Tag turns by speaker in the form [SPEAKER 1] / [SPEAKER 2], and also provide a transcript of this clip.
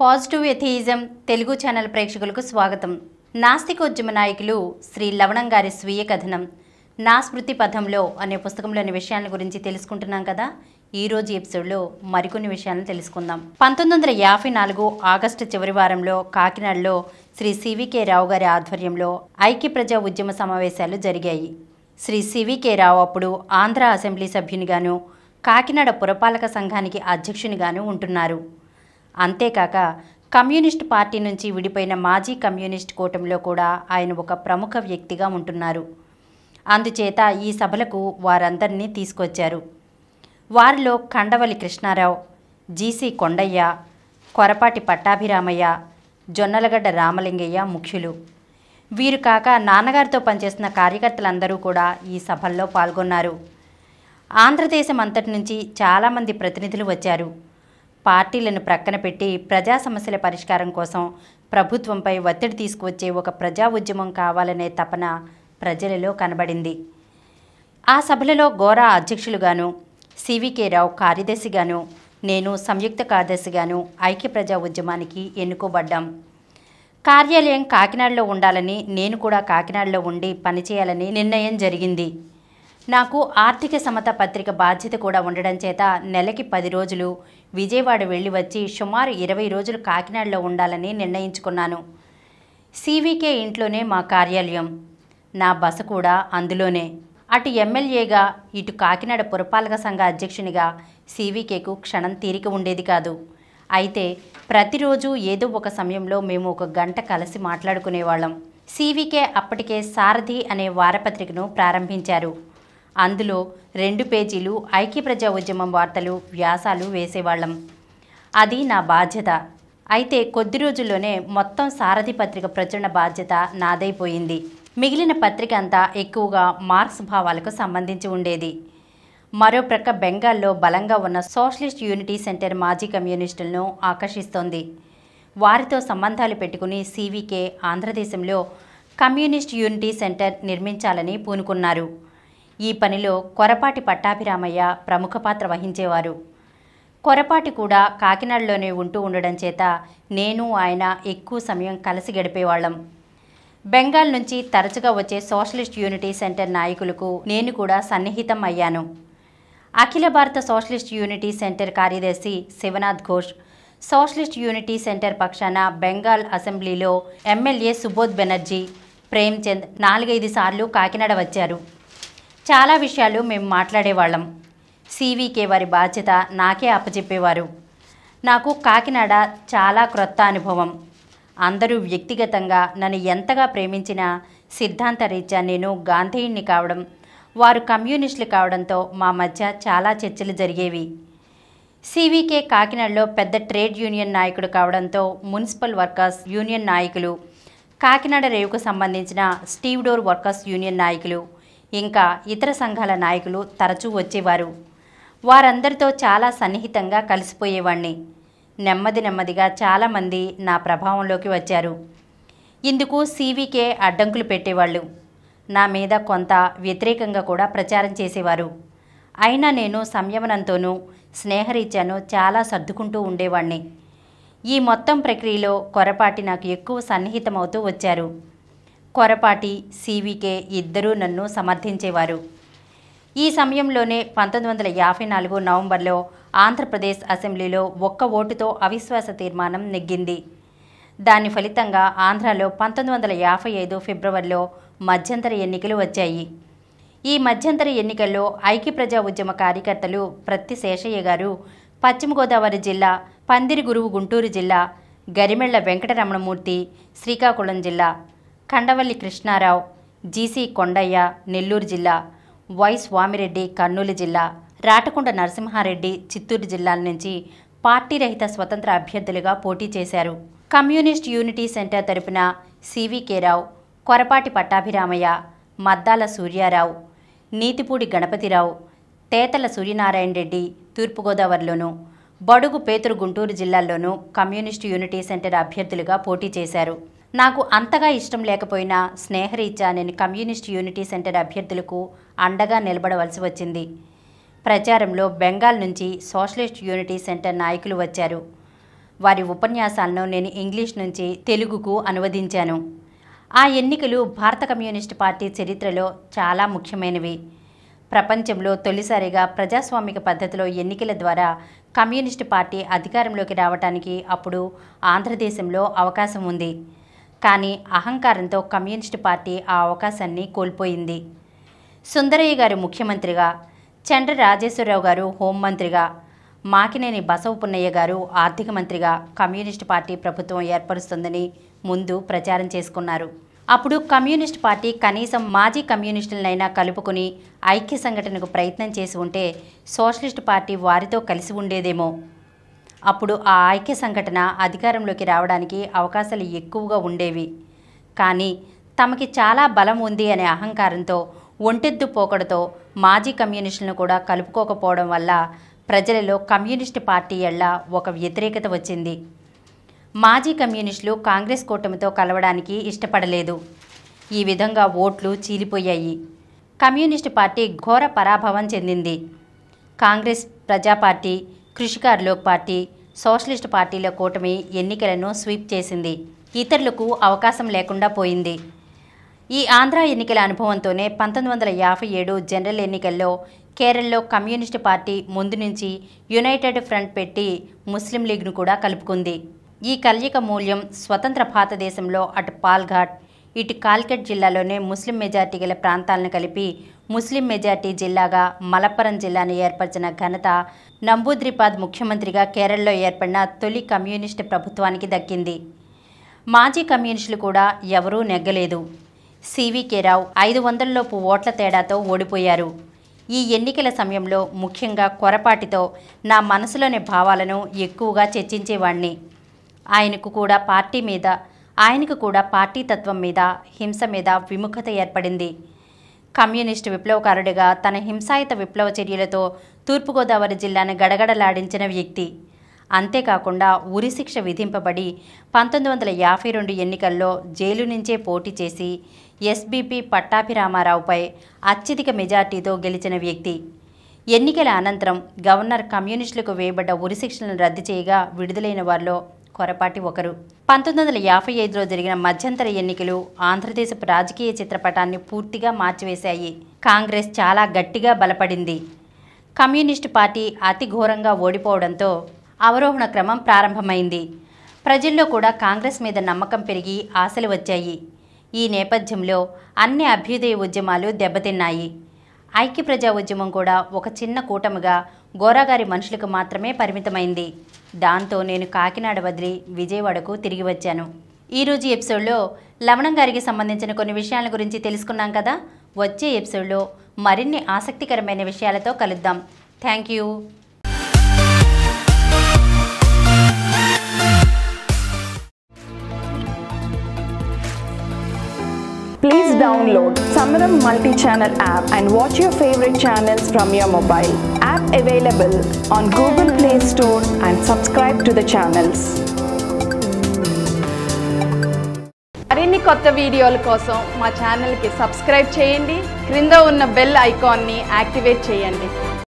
[SPEAKER 1] Positive atheism Telugu channel ప్రేక్షకులకు స్వాగతం నాస్తికోద్యమ నాయకులు శ్రీ లవణం గారి స్వీయ కథనం నా స్మృతి పథంలో అనే పుస్తకంలోని విషయాల గురించి తెలుసుకుంటున్నాం కదా ఈరోజు ఎపిసోడ్లో మరికొన్ని విషయాలను తెలుసుకుందాం పంతొమ్మిది వందల యాభై నాలుగు ఆగస్టు చివరి వారంలో కాకినాడలో శ్రీ సివికే రావు గారి ఆధ్వర్యంలో ఐక్య ప్రజా ఉద్యమ సమావేశాలు జరిగాయి శ్రీ సివికే రావు అప్పుడు ఆంధ్ర అసెంబ్లీ సభ్యునిగాను కాకినాడ పురపాలక సంఘానికి అధ్యక్షునిగాను ఉంటున్నారు అంతేకాక కమ్యూనిస్ట్ పార్టీ నుంచి విడిపోయిన మాజీ కమ్యూనిస్ట్ కూటమిలో కూడా ఆయన ఒక ప్రముఖ వ్యక్తిగా ఉంటున్నారు అందుచేత ఈ సభలకు వారందరినీ తీసుకొచ్చారు వారిలో కండవలి కృష్ణారావు జీసీ కొండయ్య కొరపాటి పట్టాభిరామయ్య జొన్నలగడ్డ రామలింగయ్య ముఖ్యులు వీరు కాక నాన్నగారితో పనిచేసిన కార్యకర్తలందరూ కూడా ఈ సభల్లో పాల్గొన్నారు ఆంధ్రదేశం అంతటి నుంచి చాలామంది ప్రతినిధులు వచ్చారు పార్టీలను ప్రక్కన పెట్టి ప్రజా సమస్యల పరిష్కారం కోసం ప్రభుత్వంపై ఒత్తిడి తీసుకువచ్చే ఒక ప్రజా ఉద్యమం కావాలనే తపన ప్రజలలో కనబడింది ఆ సభలలో గోరా అధ్యక్షులుగాను సివికే రావు కార్యదర్శిగాను నేను సంయుక్త కార్యదర్శిగాను ఐక్య ప్రజా ఉద్యమానికి ఎన్నుకోబడ్డాం కార్యాలయం కాకినాడలో ఉండాలని నేను కూడా కాకినాడలో ఉండి పనిచేయాలని నిర్ణయం జరిగింది నాకు ఆర్థిక సమత పత్రిక బాధ్యత కూడా ఉండడం చేత నెలకి పది రోజులు విజయవాడ వెళ్ళి వచ్చి సుమారు ఇరవై రోజులు కాకినాడలో ఉండాలని నిర్ణయించుకున్నాను సివికే ఇంట్లోనే మా కార్యాలయం నా బస కూడా అందులోనే అటు ఎమ్మెల్యేగా ఇటు కాకినాడ పురపాలక సంఘ అధ్యక్షునిగా సివికేకు క్షణం తీరిక ఉండేది కాదు అయితే ప్రతిరోజు ఏదో ఒక సమయంలో మేము ఒక గంట కలిసి మాట్లాడుకునేవాళ్ళం సివికే అప్పటికే సారథి అనే వారపత్రికను ప్రారంభించారు అందులో రెండు పేజీలు ఐక్య ప్రజా ఉద్యమం వార్తలు వ్యాసాలు వేసేవాళ్ళం అది నా బాధ్యత అయితే కొద్ది రోజుల్లోనే మొత్తం సారథి పత్రిక ప్రచురణ బాధ్యత నాదైపోయింది మిగిలిన పత్రిక అంతా ఎక్కువగా మార్క్స్ భావాలకు సంబంధించి ఉండేది మరో ప్రక్క బెంగాల్లో బలంగా ఉన్న సోషలిస్ట్ యూనిటీ సెంటర్ మాజీ కమ్యూనిస్టులను ఆకర్షిస్తోంది వారితో సంబంధాలు పెట్టుకుని సీవీకే ఆంధ్రదేశంలో కమ్యూనిస్ట్ యూనిటీ సెంటర్ నిర్మించాలని పూనుకున్నారు ఈ పనిలో కొరపాటి పట్టాభిరామయ్య ప్రముఖ పాత్ర వహించేవారు కొరపాటి కూడా కాకినాడలోనే ఉంటూ ఉండడం చేత నేను ఆయన ఎక్కువ సమయం కలిసి గడిపేవాళ్ళం బెంగాల్ నుంచి తరచుగా వచ్చే సోషలిస్ట్ యూనిటీ సెంటర్ నాయకులకు నేను కూడా సన్నిహితం అయ్యాను అఖిల భారత సోషలిస్ట్ యూనిటీ సెంటర్ కార్యదర్శి Shivanath Ghosh socialist unity centre పక్షాన బెంగాల్ అసెంబ్లీలో ఎమ్మెల్యే సుబోధ్ బెనర్జీ ప్రేమ్చంద్ నాలుగైదు సార్లు కాకినాడ వచ్చారు చాలా విషయాలు మేము మాట్లాడేవాళ్ళం సీవీకే వారి బాధ్యత నాకే అప్పచెప్పేవారు నాకు కాకినాడ చాలా క్రొత్త అనుభవం అందరూ వ్యక్తిగతంగా నన్ను ఎంతగా ప్రేమించినా సిద్ధాంతరీత్యా నేను గాంధీయుణ్ణి కావడం వారు కమ్యూనిస్టులు కావడంతో మా మధ్య చాలా చర్చలు జరిగేవి సివికే కాకినాడలో పెద్ద ట్రేడ్ యూనియన్ నాయకుడు కావడంతో మున్సిపల్ వర్కర్స్ యూనియన్ నాయకులు కాకినాడ రేవుకు సంబంధించిన స్టీవ్ డోర్ వర్కర్స్ యూనియన్ నాయకులు ఇంకా ఇతర సంఘాల నాయకులు తరచూ వచ్చేవారు వారందరితో చాలా సన్నిహితంగా కలిసిపోయేవాణ్ణి నెమ్మది నెమ్మదిగా చాలామంది నా ప్రభావంలోకి వచ్చారు ఇందుకు సీవీకే అడ్డంకులు పెట్టేవాళ్ళు నా మీద కొంత వ్యతిరేకంగా కూడా ప్రచారం చేసేవారు అయినా నేను సంయమనంతోనూ స్నేహరీత్యాను చాలా సర్దుకుంటూ ఉండేవాణ్ణి ఈ మొత్తం ప్రక్రియలో కొరపాటి నాకు ఎక్కువ సన్నిహితమవుతూ వచ్చారు కొరపాటి సివికే ఇద్దరూ నన్ను సమర్థించేవారు ఈ సమయంలోనే పంతొమ్మిది వందల యాభై నాలుగు నవంబర్లో ఆంధ్రప్రదేశ్ అసెంబ్లీలో ఒక్క ఓటుతో అవిశ్వాస తీర్మానం నెగ్గింది దాని ఫలితంగా ఆంధ్రాలో పంతొమ్మిది వందల యాభై ఐదు ఫిబ్రవరిలో మధ్యంతర ఎన్నికలు వచ్చాయి ఈ మధ్యంతర ఎన్నికల్లో ఐక్య ప్రజా ఉద్యమ కార్యకర్తలు ప్రత్తి శేషయ్య గారు పశ్చిమ గోదావరి జిల్లా పందిరి గురువు గుంటూరు జిల్లా గరిమెళ్ల వెంకటరమణమూర్తి శ్రీకాకుళం జిల్లా కండవల్లి కృష్ణారావు జీసీ కొండయ్య నెల్లూరు జిల్లా వై స్వామిరెడ్డి కర్నూలు జిల్లా రాటకొండ నరసింహారెడ్డి చిత్తూరు జిల్లాల నుంచి పార్టీ రహిత స్వతంత్ర అభ్యర్థులుగా పోటీ చేశారు కమ్యూనిస్ట్ యూనిటీ సెంటర్ తరపున రావు కొరపాటి పట్టాభిరామయ్య మద్దాల సూర్యారావు నీతిపూడి గణపతిరావు తేతల సూర్యనారాయణ రెడ్డి తూర్పుగోదావరిలోను బడుగు పేతురు గుంటూరు జిల్లాల్లోనూ కమ్యూనిస్టు యూనిటీ సెంటర్ అభ్యర్థులుగా పోటీ చేశారు నాకు అంతగా ఇష్టం లేకపోయినా స్నేహరీత్యా నేను కమ్యూనిస్ట్ యూనిటీ సెంటర్ అభ్యర్థులకు అండగా నిలబడవలసి వచ్చింది ప్రచారంలో బెంగాల్ నుంచి సోషలిస్ట్ యూనిటీ సెంటర్ నాయకులు వచ్చారు వారి ఉపన్యాసాలను నేను ఇంగ్లీష్ నుంచి తెలుగుకు అనువదించాను ఆ ఎన్నికలు భారత కమ్యూనిస్ట్ పార్టీ చరిత్రలో చాలా ముఖ్యమైనవి ప్రపంచంలో తొలిసారిగా ప్రజాస్వామిక పద్ధతిలో ఎన్నికల ద్వారా కమ్యూనిస్ట్ పార్టీ అధికారంలోకి రావడానికి అప్పుడు ఆంధ్రదేశంలో అవకాశం ఉంది కానీ అహంకారంతో కమ్యూనిస్టు పార్టీ ఆ అవకాశాన్ని కోల్పోయింది సుందరయ్య గారు ముఖ్యమంత్రిగా చండ్ర రాజేశ్వరరావు గారు హోంమంత్రిగా మాకినేని బసవపున్నయ్య గారు ఆర్థిక మంత్రిగా కమ్యూనిస్టు పార్టీ ప్రభుత్వం ఏర్పరుస్తుందని ముందు ప్రచారం చేసుకున్నారు అప్పుడు కమ్యూనిస్ట్ పార్టీ కనీసం మాజీ కమ్యూనిస్టులనైనా కలుపుకుని ఐక్య సంఘటనకు ప్రయత్నం చేసి ఉంటే సోషలిస్ట్ పార్టీ వారితో కలిసి ఉండేదేమో అప్పుడు ఆ ఐక్య సంఘటన అధికారంలోకి రావడానికి అవకాశాలు ఎక్కువగా ఉండేవి కానీ తమకి చాలా బలం ఉంది అనే అహంకారంతో ఒంటెద్దు పోకడతో మాజీ కమ్యూనిస్టులను కూడా కలుపుకోకపోవడం వల్ల ప్రజలలో కమ్యూనిస్టు పార్టీ ఎళ్ళ ఒక వ్యతిరేకత వచ్చింది మాజీ కమ్యూనిస్టులు కాంగ్రెస్ కూటమితో కలవడానికి ఇష్టపడలేదు ఈ విధంగా ఓట్లు చీలిపోయాయి కమ్యూనిస్టు పార్టీ ఘోర పరాభవం చెందింది కాంగ్రెస్ ప్రజాపార్టీ కృషికార్ లోక్ పార్టీ సోషలిస్ట్ పార్టీల కూటమి ఎన్నికలను స్వీప్ చేసింది ఇతరులకు అవకాశం లేకుండా పోయింది ఈ ఆంధ్ర ఎన్నికల అనుభవంతోనే పంతొమ్మిది వందల యాభై ఏడు జనరల్ ఎన్నికల్లో కేరళలో కమ్యూనిస్టు పార్టీ ముందు నుంచి యునైటెడ్ ఫ్రంట్ పెట్టి ముస్లిం లీగ్ను కూడా కలుపుకుంది ఈ కలయిక మూల్యం స్వతంత్ర భారతదేశంలో అటు పాల్ఘాట్ ఇటు కాల్కెట్ జిల్లాలోనే ముస్లిం మెజార్టీ గల ప్రాంతాలను కలిపి ముస్లిం మెజార్టీ జిల్లాగా మలప్పురం జిల్లాను ఏర్పరిచిన ఘనత నంబూద్రిపాద్ ముఖ్యమంత్రిగా కేరళలో ఏర్పడిన తొలి కమ్యూనిస్టు ప్రభుత్వానికి దక్కింది మాజీ కమ్యూనిస్టులు కూడా ఎవరూ నెగ్గలేదు సివికే రావు ఐదు వందలలోపు ఓట్ల తేడాతో ఓడిపోయారు ఈ ఎన్నికల సమయంలో ముఖ్యంగా కొరపాటితో నా మనసులోని భావాలను ఎక్కువగా చర్చించేవాణ్ణి ఆయనకు కూడా పార్టీ మీద ఆయనకు కూడా పార్టీ తత్వం మీద హింస మీద విముఖత ఏర్పడింది కమ్యూనిస్టు విప్లవకారుడిగా తన హింసాయుత విప్లవ చర్యలతో తూర్పుగోదావరి జిల్లాను గడగడలాడించిన వ్యక్తి అంతేకాకుండా ఉరిశిక్ష విధింపబడి పంతొమ్మిది వందల యాభై రెండు ఎన్నికల్లో జైలు నుంచే పోటీ చేసి ఎస్బీపీ పట్టాభిరామారావుపై అత్యధిక మెజార్టీతో గెలిచిన వ్యక్తి ఎన్నికల అనంతరం గవర్నర్ కమ్యూనిస్టులకు వేయబడ్డ ఉరిశిక్షలను రద్దు చేయగా విడుదలైన వారిలో కొరపాటి ఒకరు పంతొమ్మిది వందల యాభై ఐదులో జరిగిన మధ్యంతర ఎన్నికలు ఆంధ్రదేశపు రాజకీయ చిత్రపటాన్ని పూర్తిగా మార్చివేశాయి కాంగ్రెస్ చాలా గట్టిగా బలపడింది కమ్యూనిస్టు పార్టీ అతి ఘోరంగా ఓడిపోవడంతో అవరోహణ క్రమం ప్రారంభమైంది ప్రజల్లో కూడా కాంగ్రెస్ మీద నమ్మకం పెరిగి ఆశలు వచ్చాయి ఈ నేపథ్యంలో అన్ని అభ్యుదయ ఉద్యమాలు దెబ్బతిన్నాయి ఐక్య ప్రజా ఉద్యమం కూడా ఒక చిన్న కూటమిగా గోరాగారి మనుషులకు మాత్రమే పరిమితమైంది దాంతో నేను కాకినాడ వదిలి విజయవాడకు తిరిగి వచ్చాను ఈరోజు ఎపిసోడ్లో లవణం గారికి సంబంధించిన కొన్ని విషయాల గురించి తెలుసుకున్నాం కదా వచ్చే ఎపిసోడ్లో మరిన్ని ఆసక్తికరమైన విషయాలతో కలుద్దాం thank you Please download Samaram multi-channel app and watch your favorite channels from your mobile. App available on Google Play Store and subscribe to the channels. మరిన్ని కొత్త వీడియోల కోసం మా ఛానల్కి సబ్స్క్రైబ్ చేయండి క్రింద ఉన్న బెల్ ఐకాన్ని యాక్టివేట్ చేయండి